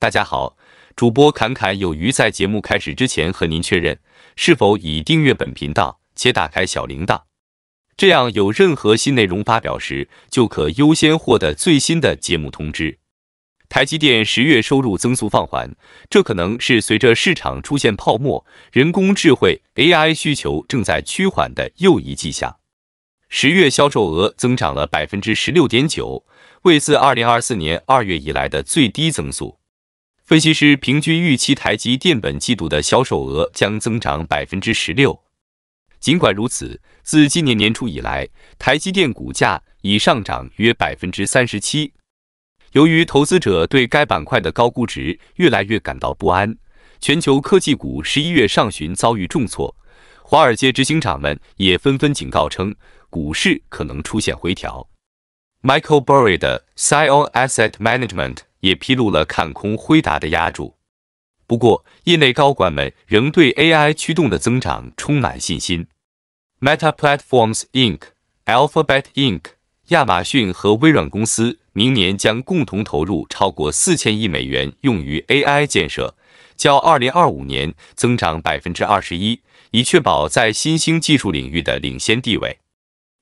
大家好，主播侃侃有余在节目开始之前和您确认，是否已订阅本频道且打开小铃铛，这样有任何新内容发表时，就可优先获得最新的节目通知。台积电十月收入增速放缓，这可能是随着市场出现泡沫，人工智慧 AI 需求正在趋缓的又一迹象。十月销售额增长了百分之十六点九，为自二零二四年二月以来的最低增速。分析师平均预期台积电本季度的销售额将增长百分之十六。尽管如此，自今年年初以来，台积电股价已上涨约百分之三十七。由于投资者对该板块的高估值越来越感到不安，全球科技股十一月上旬遭遇重挫。华尔街执行长们也纷纷警告称，股市可能出现回调。Michael Burry 的 c y o n Asset Management。也披露了看空辉达的压注，不过，业内高管们仍对 AI 驱动的增长充满信心。Meta Platforms Inc.、Alphabet Inc.、亚马逊和微软公司明年将共同投入超过四千亿美元用于 AI 建设，较2025年增长21%，以确保在新兴技术领域的领先地位。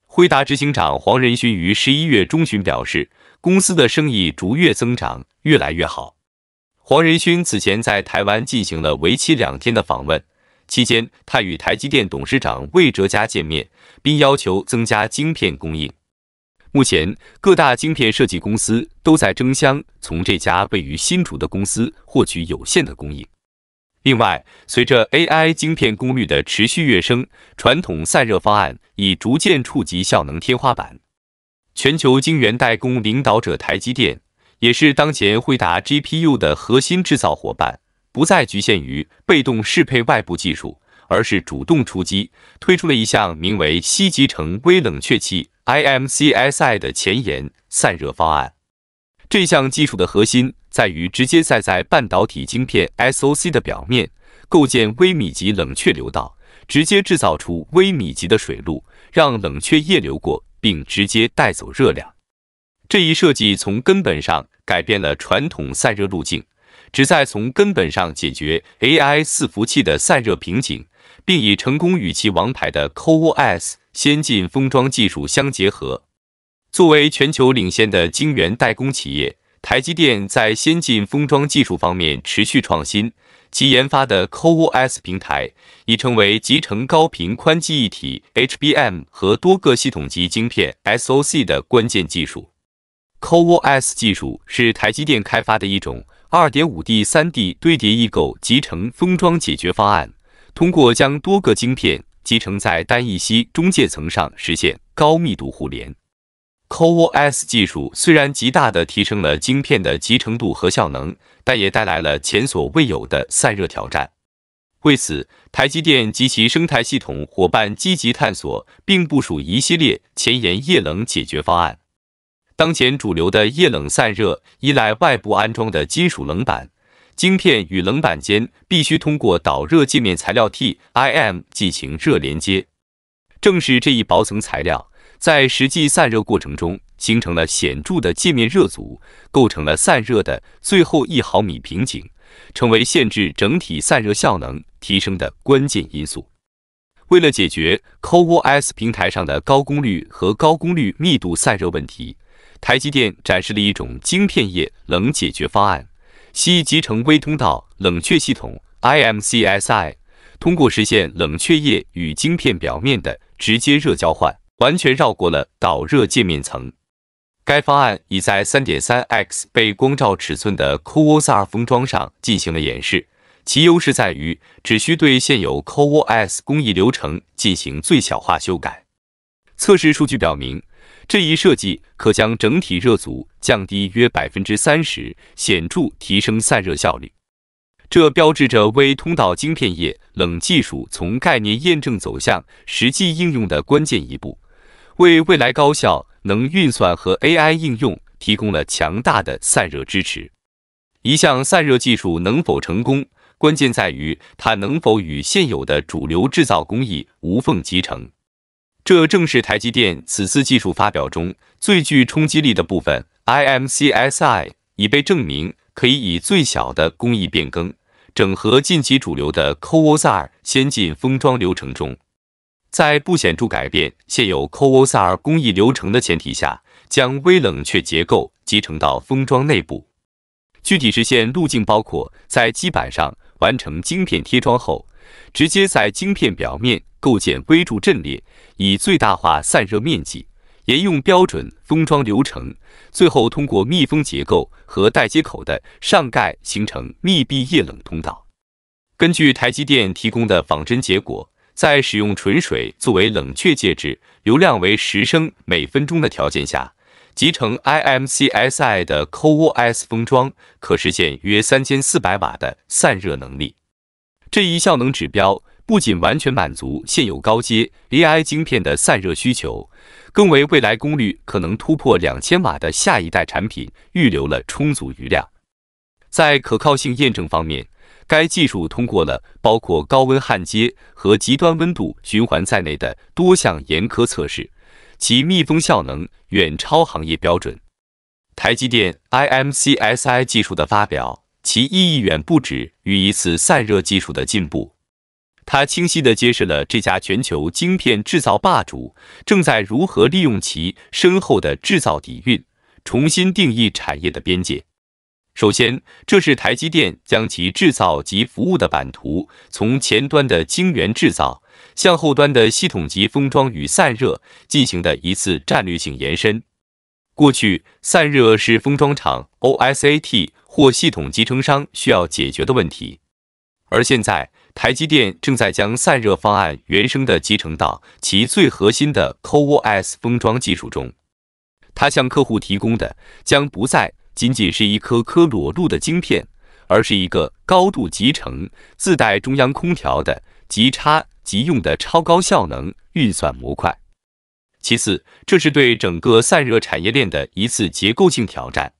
辉达执行长黄仁勋于十一月中旬表示。公司的生意逐月增长，越来越好。黄仁勋此前在台湾进行了为期两天的访问，期间他与台积电董事长魏哲嘉见面，并要求增加晶片供应。目前，各大晶片设计公司都在争相从这家位于新竹的公司获取有限的供应。另外，随着 AI 晶片功率的持续跃升，传统散热方案已逐渐触及效能天花板。全球晶圆代工领导者台积电也是当前惠达 GPU 的核心制造伙伴，不再局限于被动适配外部技术，而是主动出击，推出了一项名为西集成微冷却器 IMCSI 的前沿散热方案。这项技术的核心在于直接载在半导体晶片 SOC 的表面构建微米级冷却流道，直接制造出微米级的水路，让冷却液流过。并直接带走热量，这一设计从根本上改变了传统散热路径，旨在从根本上解决 AI 四服器的散热瓶颈，并已成功与其王牌的 Coos 先进封装技术相结合。作为全球领先的晶圆代工企业，台积电在先进封装技术方面持续创新。其研发的 c o o s 平台已成为集成高频宽记忆体 HBM 和多个系统级晶片 SOC 的关键技术。c o o s 技术是台积电开发的一种 2.5D、3D 堆叠异构集成封装解决方案，通过将多个晶片集成在单一锡中介层上，实现高密度互联。Co-S o 技术虽然极大的提升了晶片的集成度和效能，但也带来了前所未有的散热挑战。为此，台积电及其生态系统伙伴积极探索并部署一系列前沿液冷解决方案。当前主流的液冷散热依赖外部安装的金属冷板，晶片与冷板间必须通过导热界面材料 T I M 进行热连接。正是这一薄层材料。在实际散热过程中，形成了显著的界面热阻，构成了散热的最后一毫米瓶颈，成为限制整体散热效能提升的关键因素。为了解决 COOOS 平台上的高功率和高功率密度散热问题，台积电展示了一种晶片液冷解决方案——西集成微通道冷却系统 （IMCSI），通过实现冷却液与晶片表面的直接热交换。完全绕过了导热界面层。该方案已在 3.3x 倍光照尺寸的 Coosr 封装上进行了演示。其优势在于，只需对现有 Coos 工艺流程进行最小化修改。测试数据表明，这一设计可将整体热阻降低约30%，显著提升散热效率。这标志着微通道晶片液冷技术从概念验证走向实际应用的关键一步。为未来高效能运算和 AI 应用提供了强大的散热支持。一项散热技术能否成功，关键在于它能否与现有的主流制造工艺无缝集成。这正是台积电此次技术发表中最具冲击力的部分。IMCSI 已被证明可以以最小的工艺变更，整合近期主流的 CoWoS 先进封装流程中。在不显著改变现有 c o o s r 工艺流程的前提下，将微冷却结构集成到封装内部。具体实现路径包括：在基板上完成晶片贴装后，直接在晶片表面构建微柱阵列，以最大化散热面积；沿用标准封装流程，最后通过密封结构和带接口的上盖形成密闭液冷通道。根据台积电提供的仿真结果。在使用纯水作为冷却介质、流量为十升每分钟的条件下，集成 IMCSI 的 CoS o 封装可实现约三千四百瓦的散热能力。这一效能指标不仅完全满足现有高阶 LiI 晶片的散热需求，更为未来功率可能突破两千瓦的下一代产品预留了充足余量。在可靠性验证方面，该技术通过了包括高温焊接和极端温度循环在内的多项严苛测试，其密封效能远超行业标准。台积电 IMCSI 技术的发表，其意义远不止于一次散热技术的进步，它清晰的揭示了这家全球晶片制造霸主正在如何利用其深厚的制造底蕴，重新定义产业的边界。首先，这是台积电将其制造及服务的版图从前端的晶圆制造向后端的系统级封装与散热进行的一次战略性延伸。过去，散热是封装厂、OSAT 或系统集成商需要解决的问题，而现在，台积电正在将散热方案原生的集成到其最核心的 CoWoS 封装技术中。它向客户提供的将不再。仅仅是一颗颗裸露的晶片，而是一个高度集成、自带中央空调的即插即用的超高效能运算模块。其次，这是对整个散热产业链的一次结构性挑战。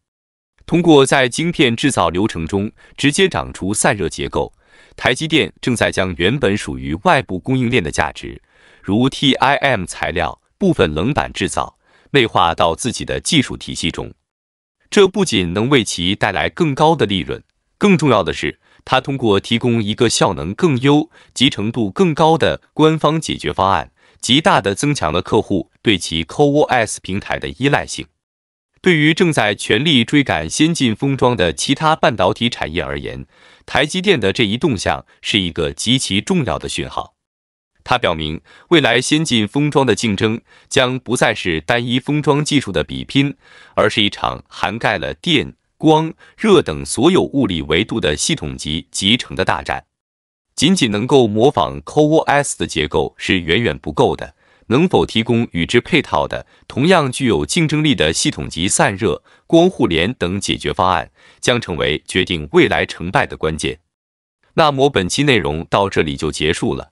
通过在晶片制造流程中直接长出散热结构，台积电正在将原本属于外部供应链的价值，如 TIM 材料、部分冷板制造，内化到自己的技术体系中。这不仅能为其带来更高的利润，更重要的是，它通过提供一个效能更优、集成度更高的官方解决方案，极大地增强了客户对其 c o o s 平台的依赖性。对于正在全力追赶先进封装的其他半导体产业而言，台积电的这一动向是一个极其重要的讯号。他表明，未来先进封装的竞争将不再是单一封装技术的比拼，而是一场涵盖了电、光、热等所有物理维度的系统级集成的大战。仅仅能够模仿 CoWoS 的结构是远远不够的，能否提供与之配套的同样具有竞争力的系统级散热、光互联等解决方案，将成为决定未来成败的关键。那么，本期内容到这里就结束了。